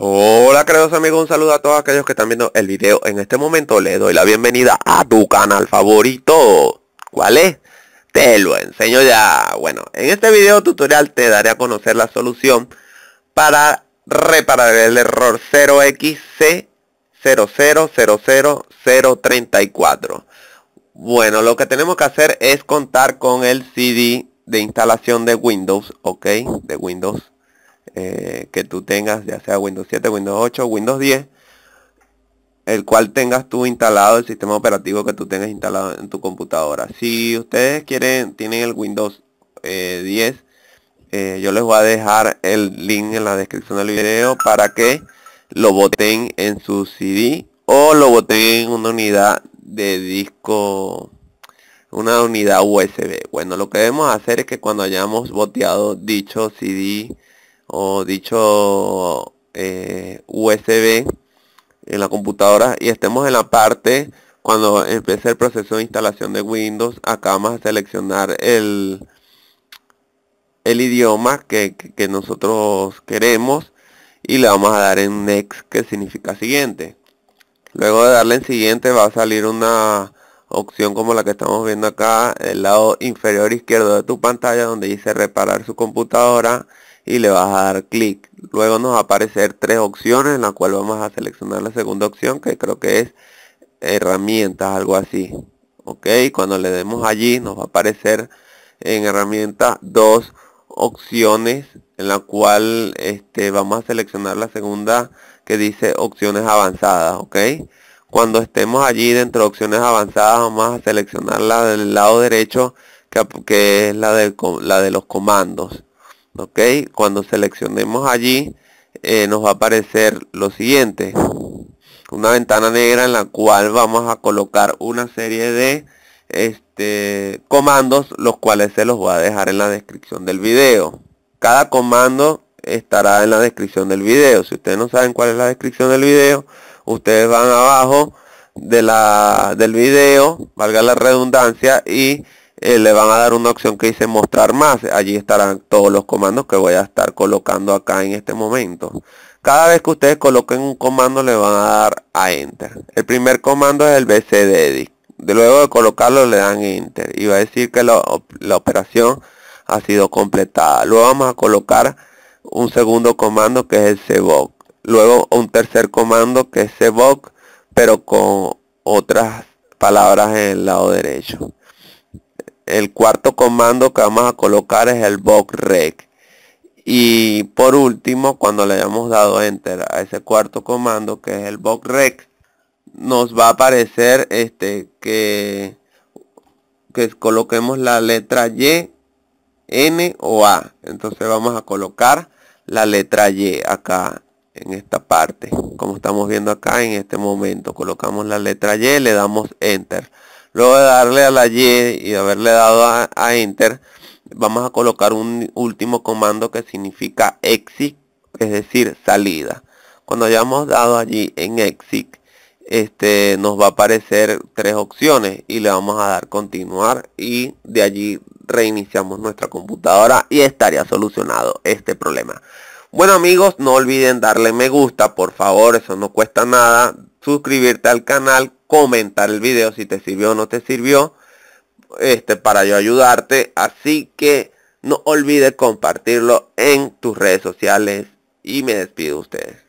Hola queridos amigos, un saludo a todos aquellos que están viendo el video. En este momento les doy la bienvenida a tu canal favorito. ¿Cuál es? Te lo enseño ya. Bueno, en este video tutorial te daré a conocer la solución para reparar el error 0xC0000034. Bueno, lo que tenemos que hacer es contar con el CD de instalación de Windows, ¿ok? De Windows eh, que tú tengas, ya sea Windows 7, Windows 8, Windows 10, el cual tengas tú instalado el sistema operativo que tú tengas instalado en tu computadora. Si ustedes quieren, tienen el Windows 10, eh, eh, yo les voy a dejar el link en la descripción del vídeo para que lo boten en su CD o lo boten en una unidad de disco una unidad USB bueno lo que debemos hacer es que cuando hayamos boteado dicho CD o dicho eh, USB en la computadora y estemos en la parte cuando empiece el proceso de instalación de Windows, acá vamos a seleccionar el, el idioma que, que nosotros queremos y le vamos a dar en next que significa siguiente. Luego de darle en siguiente va a salir una opción como la que estamos viendo acá, el lado inferior izquierdo de tu pantalla donde dice reparar su computadora y le vas a dar clic. Luego nos va a aparecer tres opciones en la cual vamos a seleccionar la segunda opción que creo que es herramientas, algo así. Ok, cuando le demos allí nos va a aparecer en herramientas dos opciones en la cual este, vamos a seleccionar la segunda que dice opciones avanzadas. Ok, cuando estemos allí dentro de opciones avanzadas vamos a seleccionar la del lado derecho que, que es la de, la de los comandos ok cuando seleccionemos allí eh, nos va a aparecer lo siguiente una ventana negra en la cual vamos a colocar una serie de este, comandos los cuales se los voy a dejar en la descripción del video cada comando estará en la descripción del video si ustedes no saben cuál es la descripción del video ustedes van abajo de la, del video valga la redundancia y eh, le van a dar una opción que dice mostrar más. Allí estarán todos los comandos que voy a estar colocando acá en este momento. Cada vez que ustedes coloquen un comando le van a dar a enter. El primer comando es el de Luego de colocarlo le dan enter y va a decir que la, operación ha sido completada. Luego vamos a colocar un segundo comando que es el cvoc. Luego un tercer comando que es cvoc pero con otras palabras en el lado derecho el cuarto comando que vamos a colocar es el box rec y por último cuando le hayamos dado enter a ese cuarto comando que es el box rec nos va a aparecer este que que coloquemos la letra y n o a entonces vamos a colocar la letra y acá en esta parte como estamos viendo acá en este momento colocamos la letra y le damos enter Luego de darle a la Y y haberle dado a, a Enter, vamos a colocar un último comando que significa exit, es decir, salida. Cuando hayamos dado allí en exit, este, nos va a aparecer tres opciones y le vamos a dar continuar y de allí reiniciamos nuestra computadora y estaría solucionado este problema. Bueno amigos, no olviden darle me gusta, por favor, eso no cuesta nada. Suscribirte al canal, comentar el video si te sirvió o no te sirvió. Este, para yo ayudarte. Así que no olvides compartirlo en tus redes sociales. Y me despido de ustedes.